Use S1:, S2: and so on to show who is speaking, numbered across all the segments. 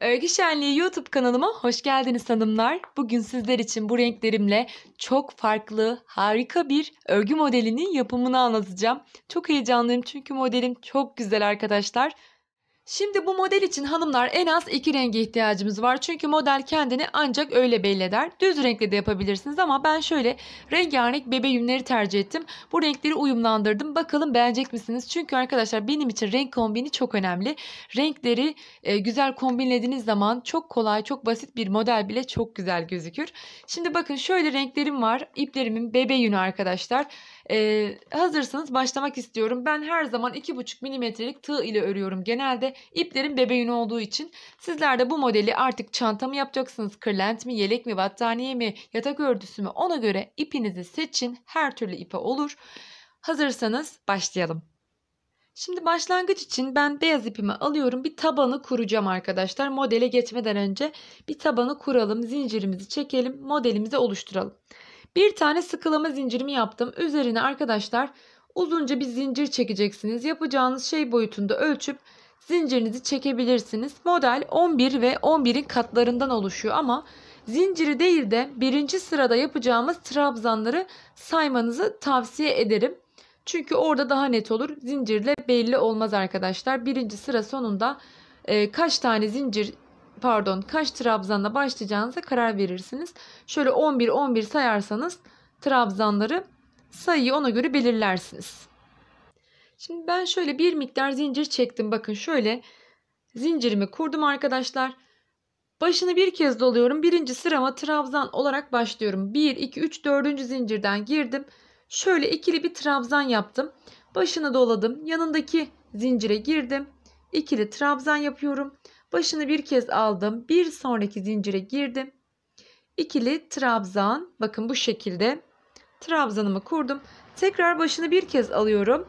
S1: Örgü Şenliği YouTube kanalıma hoş geldiniz hanımlar. Bugün sizler için bu renklerimle çok farklı, harika bir örgü modelinin yapımını anlatacağım. Çok heyecanlıyım çünkü modelim çok güzel arkadaşlar. Şimdi bu model için hanımlar en az iki renge ihtiyacımız var. Çünkü model kendini ancak öyle belli eder. Düz renkle de yapabilirsiniz ama ben şöyle rengarenk bebe yünleri tercih ettim. Bu renkleri uyumlandırdım. Bakalım beğenecek misiniz? Çünkü arkadaşlar benim için renk kombini çok önemli. Renkleri e, güzel kombinlediğiniz zaman çok kolay, çok basit bir model bile çok güzel gözükür. Şimdi bakın şöyle renklerim var. İplerimin bebe yünü arkadaşlar. Arkadaşlar e, hazırsanız başlamak istiyorum. Ben her zaman 2,5 milimetrelik tığ ile örüyorum. Genelde iplerin bebeğin olduğu için. Sizler de bu modeli artık çanta mı yapacaksınız? Kırlent mi, yelek mi, battaniye mi, yatak örtüsü mü? Ona göre ipinizi seçin. Her türlü ipe olur. Hazırsanız başlayalım. Şimdi başlangıç için ben beyaz ipimi alıyorum. Bir tabanı kuracağım arkadaşlar. Modele geçmeden önce bir tabanı kuralım. Zincirimizi çekelim. Modelimizi oluşturalım. Bir tane sıkılama zincirimi yaptım. Üzerine arkadaşlar uzunca bir zincir çekeceksiniz. Yapacağınız şey boyutunda ölçüp zincirinizi çekebilirsiniz. Model 11 ve 11'in katlarından oluşuyor ama zinciri değil de birinci sırada yapacağımız trabzanları saymanızı tavsiye ederim. Çünkü orada daha net olur. Zincirle belli olmaz arkadaşlar. Birinci sıra sonunda e, kaç tane zincir pardon kaç trabzanla başlayacağınıza karar verirsiniz. Şöyle 11-11 sayarsanız trabzanları sayıyı ona göre belirlersiniz. Şimdi ben şöyle bir miktar zincir çektim. Bakın şöyle zincirimi kurdum arkadaşlar. Başını bir kez doluyorum. Birinci sırama trabzan olarak başlıyorum. 1, 2, 3, dördüncü zincirden girdim. Şöyle ikili bir trabzan yaptım. Başını doladım. Yanındaki zincire girdim. İkili trabzan yapıyorum. Başını bir kez aldım. Bir sonraki zincire girdim. ikili trabzan. Bakın bu şekilde trabzanımı kurdum. Tekrar başını bir kez alıyorum.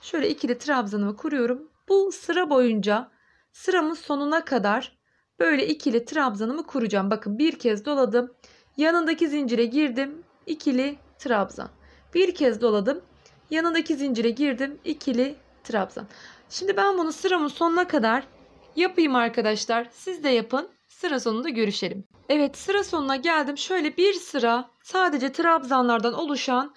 S1: Şöyle ikili trabzanımı kuruyorum. Bu sıra boyunca sıramın sonuna kadar böyle ikili trabzanımı kuracağım. Bakın bir kez doladım. Yanındaki zincire girdim. ikili trabzan. Bir kez doladım. Yanındaki zincire girdim. ikili trabzan. Şimdi ben bunu sıramın sonuna kadar Yapayım arkadaşlar. Siz de yapın. Sıra sonunda görüşelim. Evet sıra sonuna geldim. Şöyle bir sıra sadece trabzanlardan oluşan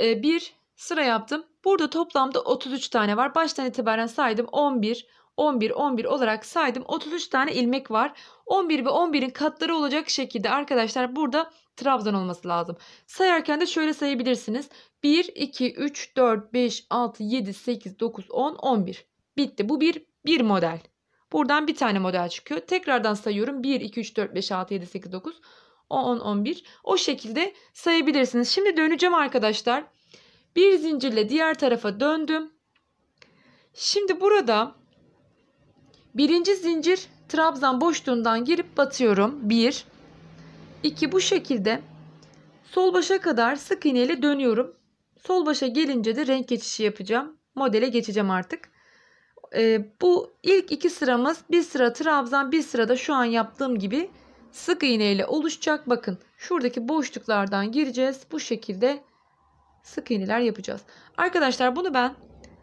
S1: e, bir sıra yaptım. Burada toplamda 33 tane var. Baştan itibaren saydım 11, 11, 11 olarak saydım. 33 tane ilmek var. 11 ve 11'in katları olacak şekilde arkadaşlar burada trabzan olması lazım. Sayarken de şöyle sayabilirsiniz. 1, 2, 3, 4, 5, 6, 7, 8, 9, 10, 11. Bitti. Bu bir bir model. Buradan bir tane model çıkıyor. Tekrardan sayıyorum. 1, 2, 3, 4, 5, 6, 7, 8, 9, 10, 11. O şekilde sayabilirsiniz. Şimdi döneceğim arkadaşlar. Bir zincirle diğer tarafa döndüm. Şimdi burada birinci zincir trabzan boşluğundan girip batıyorum. 1, 2 bu şekilde sol başa kadar sık iğneyle dönüyorum. Sol başa gelince de renk geçişi yapacağım. Modele geçeceğim artık. E, bu ilk iki sıramız bir sıra trabzan bir sırada şu an yaptığım gibi sık iğne ile oluşacak. Bakın şuradaki boşluklardan gireceğiz. Bu şekilde sık iğneler yapacağız. Arkadaşlar bunu ben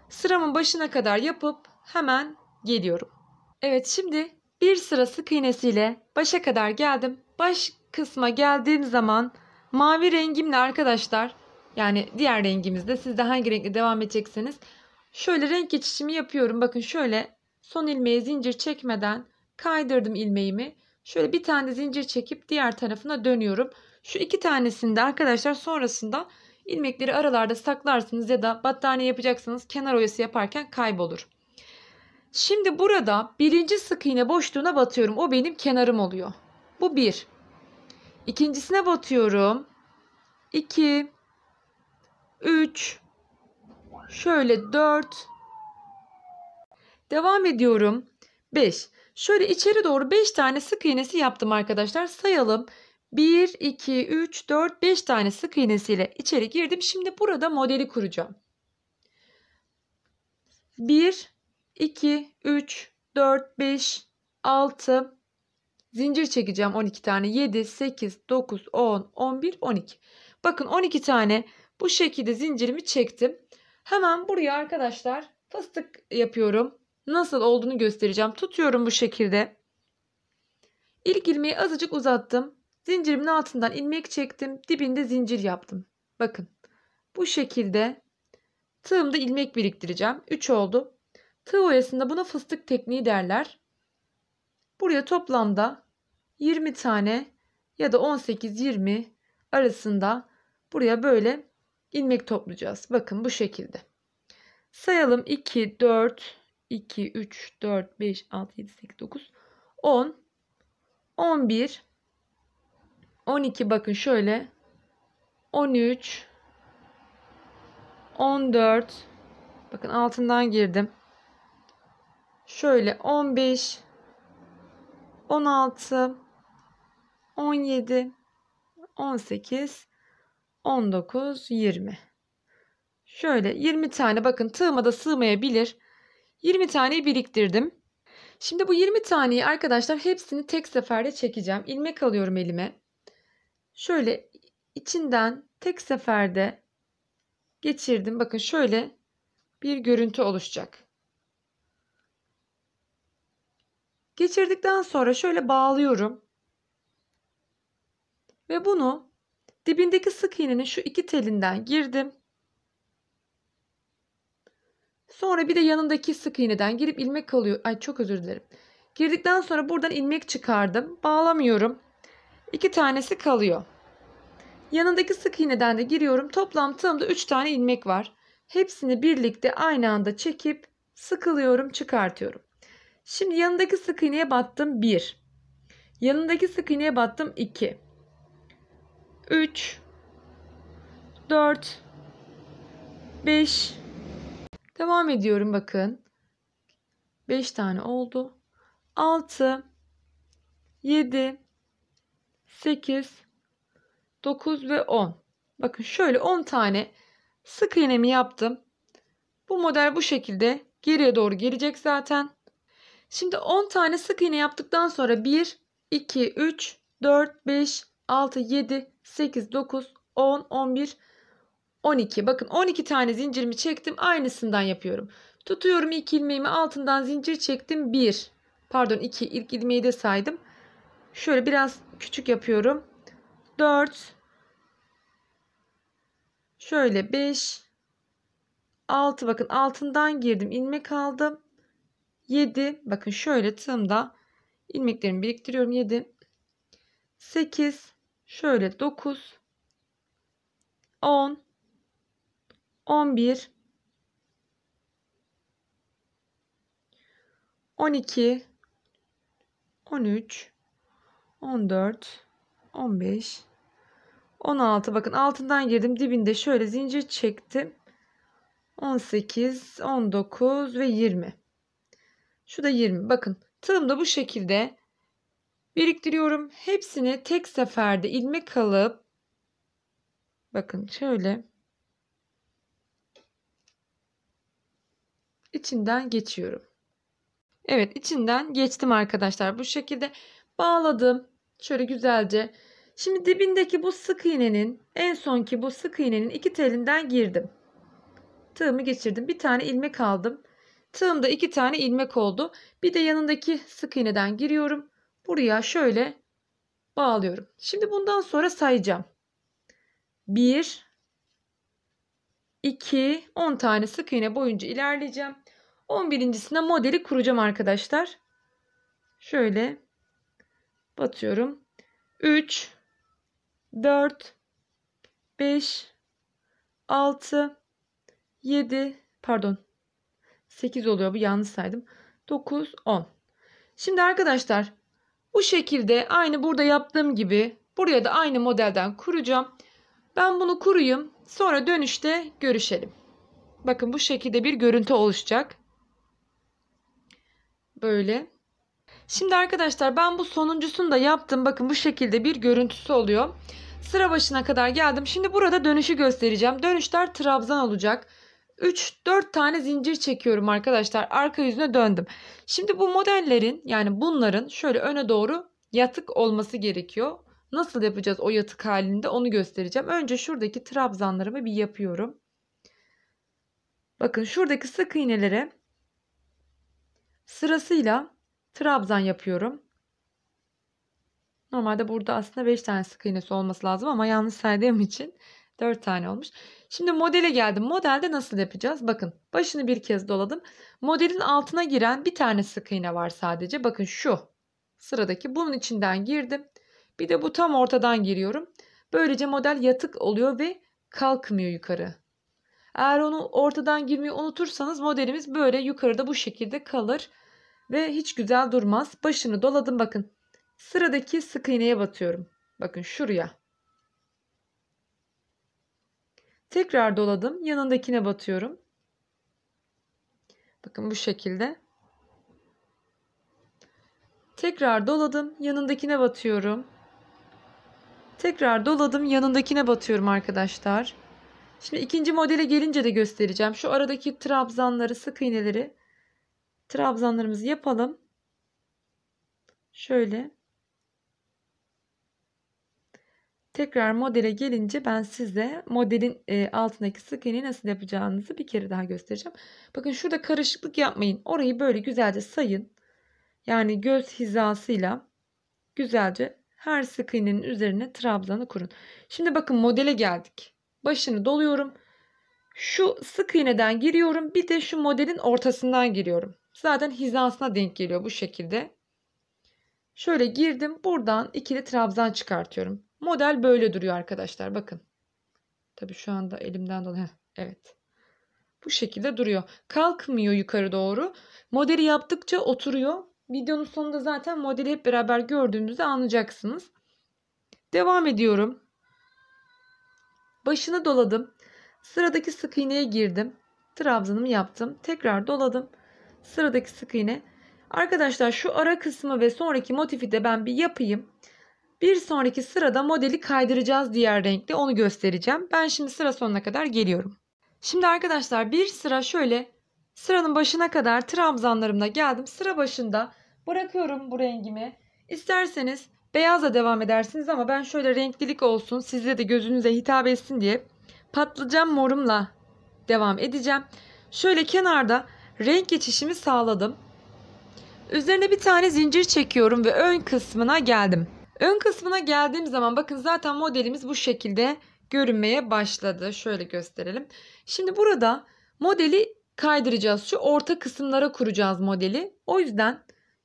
S1: sıramın başına kadar yapıp hemen geliyorum. Evet şimdi bir sıra sık iğnesiyle başa kadar geldim. Baş kısma geldiğim zaman mavi rengimle arkadaşlar yani diğer rengimizde siz de hangi renkle devam edecekseniz Şöyle renk geçişimi yapıyorum. Bakın şöyle son ilmeğe zincir çekmeden kaydırdım ilmeğimi. Şöyle bir tane zincir çekip diğer tarafına dönüyorum. Şu iki tanesini de arkadaşlar sonrasında ilmekleri aralarda saklarsınız ya da battaniye yapacaksanız kenar oyası yaparken kaybolur. Şimdi burada birinci sık iğne boşluğuna batıyorum. O benim kenarım oluyor. Bu bir. İkincisine batıyorum. 2 3 Şöyle 4. Devam ediyorum. 5. Şöyle içeri doğru 5 tane sık iğnesi yaptım arkadaşlar. Sayalım. 1, 2, 3, 4, 5 tane sık iğnesiyle içeri girdim. Şimdi burada modeli kuracağım. 1, 2, 3, 4, 5, 6, zincir çekeceğim 12 tane. 7, 8, 9, 10, 11, 12. Bakın 12 tane bu şekilde zincirimi çektim. Hemen buraya arkadaşlar fıstık yapıyorum. Nasıl olduğunu göstereceğim. Tutuyorum bu şekilde. İlk ilmeği azıcık uzattım. Zincirimin altından ilmek çektim. Dibinde zincir yaptım. Bakın bu şekilde tığımda ilmek biriktireceğim. 3 oldu. Tığ oyasında buna fıstık tekniği derler. Buraya toplamda 20 tane ya da 18-20 arasında buraya böyle ilmek toplayacağız. Bakın bu şekilde. Sayalım 2, 4, 2, 3, 4, 5, 6, 7, 8, 9, 10, 11, 12 bakın şöyle 13, 14, bakın altından girdim. Şöyle 15, 16, 17, 18, 19, 20. Şöyle 20 tane bakın tığıma da sığmayabilir. 20 taneyi biriktirdim. Şimdi bu 20 taneyi arkadaşlar hepsini tek seferde çekeceğim. İlmek alıyorum elime. Şöyle içinden tek seferde geçirdim. Bakın şöyle bir görüntü oluşacak. Geçirdikten sonra şöyle bağlıyorum. Ve bunu Dibindeki sık iğnenin şu iki telinden girdim. Sonra bir de yanındaki sık iğneden girip ilmek kalıyor. Ay çok özür dilerim. Girdikten sonra buradan ilmek çıkardım. Bağlamıyorum. İki tanesi kalıyor. Yanındaki sık iğneden de giriyorum. Toplam tığımda 3 tane ilmek var. Hepsini birlikte aynı anda çekip sıkılıyorum çıkartıyorum. Şimdi yanındaki sık iğneye battım 1. Yanındaki sık iğneye battım 2. 3 4 5 Devam ediyorum bakın. 5 tane oldu. 6 7 8 9 ve 10. Bakın şöyle 10 tane sık iğnemi yaptım. Bu model bu şekilde geriye doğru gelecek zaten. Şimdi 10 tane sık iğne yaptıktan sonra 1 2 3 4 5 6 7 8, 9, 10, 11, 12. Bakın 12 tane zincirimi çektim. Aynısından yapıyorum. Tutuyorum ilk ilmeğimi altından zincir çektim. 1. Pardon 2. ilk ilmeği de saydım. Şöyle biraz küçük yapıyorum. 4. Şöyle 5. 6 bakın altından girdim. ilmek aldım. 7. Bakın şöyle tığımda ilmeklerimi biriktiriyorum. 7. 8. Şöyle 9 10 11 12 13 14 15 16 bakın altından girdim dibinde şöyle zincir çektim 18 19 ve 20 şu da 20 bakın tığım da bu şekilde Biriktiriyorum. Hepsini tek seferde ilmek kalıp bakın şöyle içinden geçiyorum. Evet içinden geçtim arkadaşlar. Bu şekilde bağladım. Şöyle güzelce. Şimdi dibindeki bu sık iğnenin en sonki bu sık iğnenin iki telinden girdim. Tığımı geçirdim. Bir tane ilmek aldım. Tığımda iki tane ilmek oldu. Bir de yanındaki sık iğneden giriyorum buraya şöyle bağlıyorum. Şimdi bundan sonra sayacağım. 1 2 10 tane sık iğne boyunca ilerleyeceğim. 11.sinde modeli kuracağım arkadaşlar. Şöyle batıyorum. 3 4 5 6 7 pardon 8 oluyor bu yanlış saydım. 9 10. Şimdi arkadaşlar bu şekilde aynı burada yaptığım gibi buraya da aynı modelden kuracağım. Ben bunu kuruyum. Sonra dönüşte görüşelim. Bakın bu şekilde bir görüntü oluşacak. Böyle. Şimdi arkadaşlar ben bu sonuncusunu da yaptım. Bakın bu şekilde bir görüntüsü oluyor. Sıra başına kadar geldim. Şimdi burada dönüşü göstereceğim. Dönüşler trabzan olacak. 3-4 tane zincir çekiyorum arkadaşlar. Arka yüzüne döndüm. Şimdi bu modellerin yani bunların şöyle öne doğru yatık olması gerekiyor. Nasıl yapacağız o yatık halinde onu göstereceğim. Önce şuradaki trabzanlarımı bir yapıyorum. Bakın şuradaki sık iğnelere sırasıyla trabzan yapıyorum. Normalde burada aslında 5 tane sık iğnesi olması lazım ama yanlış saydığım için 4 tane olmuş. Şimdi modele geldim. Modelde nasıl yapacağız? Bakın başını bir kez doladım. Modelin altına giren bir tane sık iğne var sadece. Bakın şu sıradaki bunun içinden girdim. Bir de bu tam ortadan giriyorum. Böylece model yatık oluyor ve kalkmıyor yukarı. Eğer onu ortadan girmeyi unutursanız modelimiz böyle yukarıda bu şekilde kalır ve hiç güzel durmaz. Başını doladım bakın. Sıradaki sık iğneye batıyorum. Bakın şuraya. Tekrar doladım. Yanındakine batıyorum. Bakın bu şekilde. Tekrar doladım. Yanındakine batıyorum. Tekrar doladım. Yanındakine batıyorum arkadaşlar. Şimdi ikinci modele gelince de göstereceğim. Şu aradaki trabzanları, sık iğneleri trabzanlarımızı yapalım. Şöyle. Tekrar modele gelince ben size modelin e, altındaki skeneyi nasıl yapacağınızı bir kere daha göstereceğim. Bakın şurada karışıklık yapmayın. Orayı böyle güzelce sayın. Yani göz hizasıyla güzelce her sık iğnenin üzerine trabzanı kurun. Şimdi bakın modele geldik. Başını doluyorum. Şu sık iğneden giriyorum. Bir de şu modelin ortasından giriyorum. Zaten hizasına denk geliyor bu şekilde. Şöyle girdim. Buradan ikili trabzan çıkartıyorum. Model böyle duruyor arkadaşlar. Bakın. Tabii şu anda elimden dolayı. Evet. Bu şekilde duruyor. Kalkmıyor yukarı doğru. Modeli yaptıkça oturuyor. Videonun sonunda zaten modeli hep beraber gördüğümüzde anlayacaksınız. Devam ediyorum. Başını doladım. Sıradaki sık iğneye girdim. Trabzanımı yaptım. Tekrar doladım. Sıradaki sık iğne. Arkadaşlar şu ara kısmı ve sonraki motifi de ben bir yapayım. Bir sonraki sırada modeli kaydıracağız diğer renkte onu göstereceğim. Ben şimdi sıra sonuna kadar geliyorum. Şimdi arkadaşlar bir sıra şöyle sıranın başına kadar trabzanlarımla geldim. Sıra başında bırakıyorum bu rengimi. İsterseniz beyazla devam edersiniz ama ben şöyle renklilik olsun sizde de gözünüze hitap etsin diye patlıcan morumla devam edeceğim. Şöyle kenarda renk geçişimi sağladım. Üzerine bir tane zincir çekiyorum ve ön kısmına geldim. Ön kısmına geldiğim zaman bakın zaten modelimiz bu şekilde görünmeye başladı. Şöyle gösterelim. Şimdi burada modeli kaydıracağız. Şu orta kısımlara kuracağız modeli. O yüzden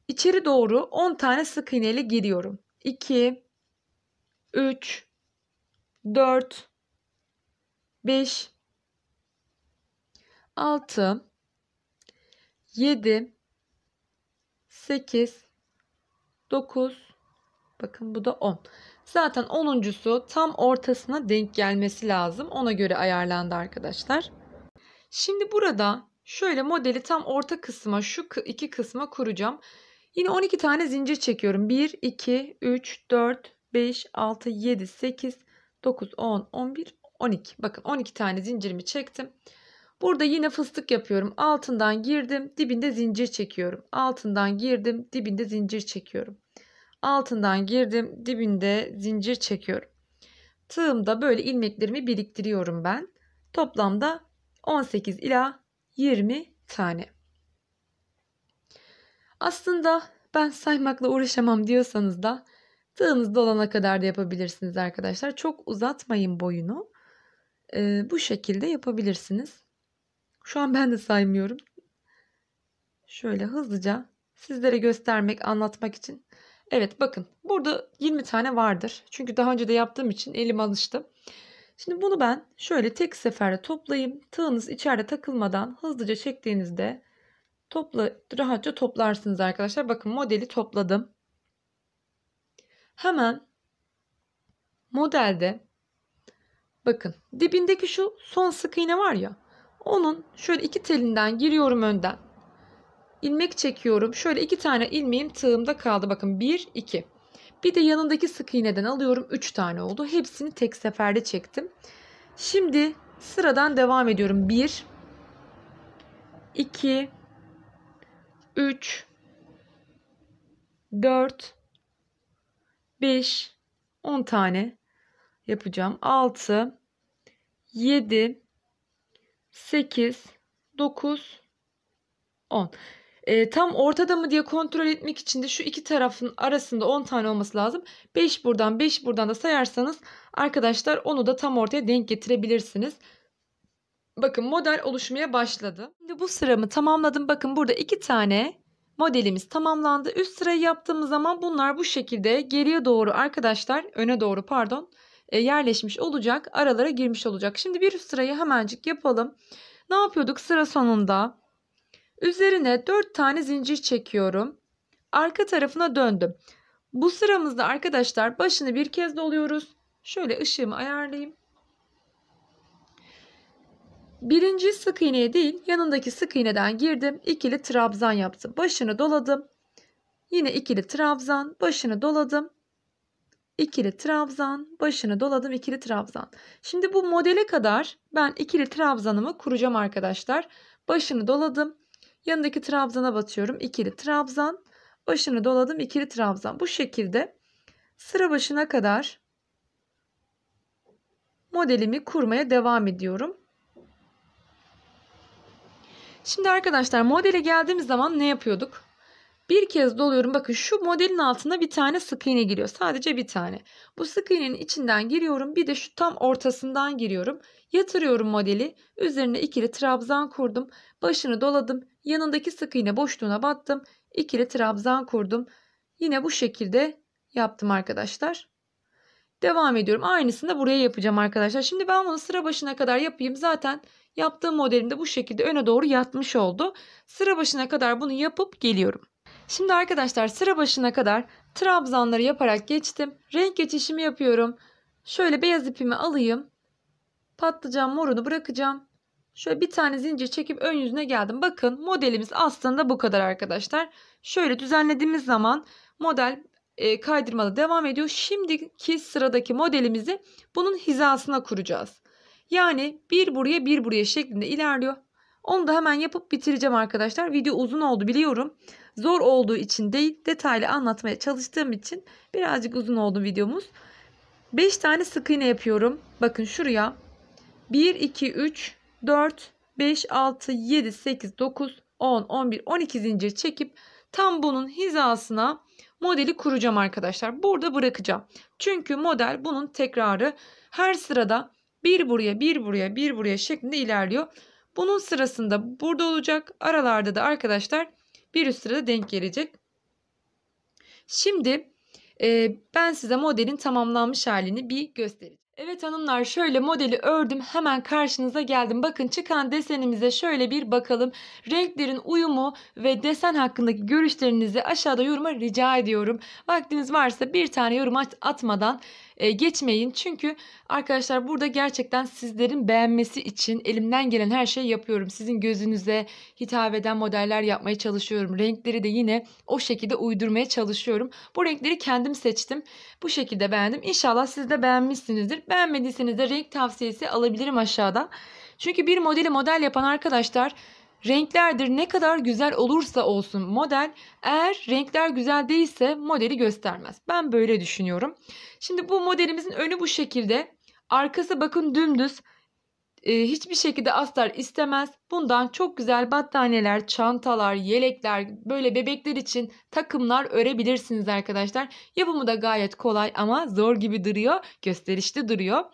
S1: içeri doğru 10 tane sık iğneyle giriyorum. 2 3 4 5 6 7 8 9 Bakın bu da 10. Zaten 10.sü tam ortasına denk gelmesi lazım. Ona göre ayarlandı arkadaşlar. Şimdi burada şöyle modeli tam orta kısma şu iki kısma kuracağım. Yine 12 tane zincir çekiyorum. 1, 2, 3, 4, 5, 6, 7, 8, 9, 10, 11, 12. Bakın 12 tane zincirimi çektim. Burada yine fıstık yapıyorum. Altından girdim, dibinde zincir çekiyorum. Altından girdim, dibinde zincir çekiyorum altından girdim dibinde zincir çekiyorum. Tığımda böyle ilmeklerimi biriktiriyorum ben. Toplamda 18 ila 20 tane. Aslında ben saymakla uğraşamam diyorsanız da tığınız dolana kadar da yapabilirsiniz arkadaşlar. Çok uzatmayın boyunu. Ee, bu şekilde yapabilirsiniz. Şu an ben de saymıyorum. Şöyle hızlıca sizlere göstermek, anlatmak için Evet bakın burada 20 tane vardır. Çünkü daha önce de yaptığım için elim alıştı. Şimdi bunu ben şöyle tek seferde toplayayım. Tığınız içeride takılmadan hızlıca çektiğinizde topla, rahatça toplarsınız arkadaşlar. Bakın modeli topladım. Hemen modelde bakın dibindeki şu son sık iğne var ya onun şöyle iki telinden giriyorum önden ilmek çekiyorum. Şöyle iki tane ilmeğim tığımda kaldı. Bakın bir, iki. Bir de yanındaki sık iğneden alıyorum. Üç tane oldu. Hepsini tek seferde çektim. Şimdi sıradan devam ediyorum. Bir, iki, üç, dört, beş, on tane yapacağım. Altı, yedi, sekiz, dokuz, on. E, tam ortada mı diye kontrol etmek için de şu iki tarafın arasında 10 tane olması lazım. 5 buradan 5 buradan da sayarsanız arkadaşlar onu da tam ortaya denk getirebilirsiniz. Bakın model oluşmaya başladı. Şimdi bu sıramı tamamladım. Bakın burada iki tane modelimiz tamamlandı. Üst sırayı yaptığımız zaman bunlar bu şekilde geriye doğru arkadaşlar öne doğru pardon e, yerleşmiş olacak. Aralara girmiş olacak. Şimdi bir üst sırayı hemencik yapalım. Ne yapıyorduk sıra sonunda? Üzerine 4 tane zincir çekiyorum. Arka tarafına döndüm. Bu sıramızda arkadaşlar başını bir kez doluyoruz. Şöyle ışığımı ayarlayayım. Birinci sık iğneye değil yanındaki sık iğneden girdim. İkili trabzan yaptım. Başını doladım. Yine ikili trabzan. Başını doladım. İkili trabzan. Başını doladım. ikili trabzan. Şimdi bu modele kadar ben ikili trabzanımı kuracağım arkadaşlar. Başını doladım. Yanındaki trabzana batıyorum. ikili trabzan. Başını doladım. ikili trabzan. Bu şekilde sıra başına kadar modelimi kurmaya devam ediyorum. Şimdi arkadaşlar modele geldiğimiz zaman ne yapıyorduk? Bir kez doluyorum. Bakın şu modelin altına bir tane sık iğne giriyor. Sadece bir tane. Bu sık iğnenin içinden giriyorum. Bir de şu tam ortasından giriyorum. Yatırıyorum modeli. Üzerine ikili trabzan kurdum. Başını doladım. Yanındaki sık iğne boşluğuna battım. İkili trabzan kurdum. Yine bu şekilde yaptım arkadaşlar. Devam ediyorum. Aynısını da buraya yapacağım arkadaşlar. Şimdi ben bunu sıra başına kadar yapayım. Zaten yaptığım modelimde bu şekilde öne doğru yatmış oldu. Sıra başına kadar bunu yapıp geliyorum. Şimdi arkadaşlar sıra başına kadar trabzanları yaparak geçtim. Renk geçişimi yapıyorum. Şöyle beyaz ipimi alayım. Patlıcan morunu bırakacağım. Şöyle bir tane zincir çekip ön yüzüne geldim. Bakın modelimiz aslında bu kadar arkadaşlar. Şöyle düzenlediğimiz zaman model e, kaydırmada devam ediyor. Şimdiki sıradaki modelimizi bunun hizasına kuracağız. Yani bir buraya bir buraya şeklinde ilerliyor. Onu da hemen yapıp bitireceğim arkadaşlar. Video uzun oldu biliyorum. Zor olduğu için değil detaylı anlatmaya çalıştığım için birazcık uzun oldu videomuz. 5 tane sık iğne yapıyorum. Bakın şuraya 1, 2, 3, 4, 5, 6, 7, 8, 9, 10, 11, 12 zincir çekip tam bunun hizasına modeli kuracağım arkadaşlar. Burada bırakacağım. Çünkü model bunun tekrarı her sırada bir buraya, bir buraya, bir buraya şeklinde ilerliyor. Bunun sırasında burada olacak. Aralarda da arkadaşlar bir üst sırada denk gelecek. Şimdi e, ben size modelin tamamlanmış halini bir göstereceğim. Evet hanımlar şöyle modeli ördüm hemen karşınıza geldim. Bakın çıkan desenimize şöyle bir bakalım. Renklerin uyumu ve desen hakkındaki görüşlerinizi aşağıda yoruma rica ediyorum. Vaktiniz varsa bir tane yorum atmadan geçmeyin. Çünkü arkadaşlar burada gerçekten sizlerin beğenmesi için elimden gelen her şeyi yapıyorum. Sizin gözünüze hitap eden modeller yapmaya çalışıyorum. Renkleri de yine o şekilde uydurmaya çalışıyorum. Bu renkleri kendim seçtim. Bu şekilde beğendim. İnşallah siz de beğenmişsinizdir. Beğenmediyseniz de renk tavsiyesi alabilirim aşağıda. Çünkü bir modeli model yapan arkadaşlar Renklerdir ne kadar güzel olursa olsun model eğer renkler güzel değilse modeli göstermez. Ben böyle düşünüyorum. Şimdi bu modelimizin önü bu şekilde. Arkası bakın dümdüz. Ee, hiçbir şekilde astar istemez. Bundan çok güzel battaniyeler, çantalar, yelekler böyle bebekler için takımlar örebilirsiniz arkadaşlar. Yapımı da gayet kolay ama zor gibi duruyor. Gösterişli duruyor.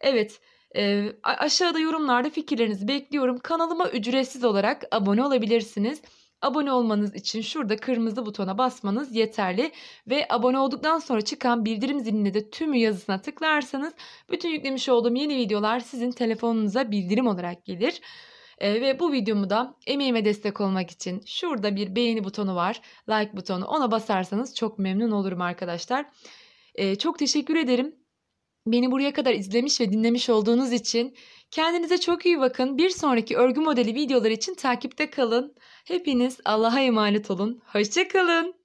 S1: Evet e, aşağıda yorumlarda fikirlerinizi bekliyorum. Kanalıma ücretsiz olarak abone olabilirsiniz. Abone olmanız için şurada kırmızı butona basmanız yeterli ve abone olduktan sonra çıkan bildirim ziline de tümü yazısına tıklarsanız bütün yüklemiş olduğum yeni videolar sizin telefonunuza bildirim olarak gelir. E, ve bu videomu da emeğime destek olmak için şurada bir beğeni butonu var. Like butonu ona basarsanız çok memnun olurum arkadaşlar. E, çok teşekkür ederim. Beni buraya kadar izlemiş ve dinlemiş olduğunuz için kendinize çok iyi bakın. Bir sonraki örgü modeli videoları için takipte kalın. Hepiniz Allah'a emanet olun. Hoşçakalın.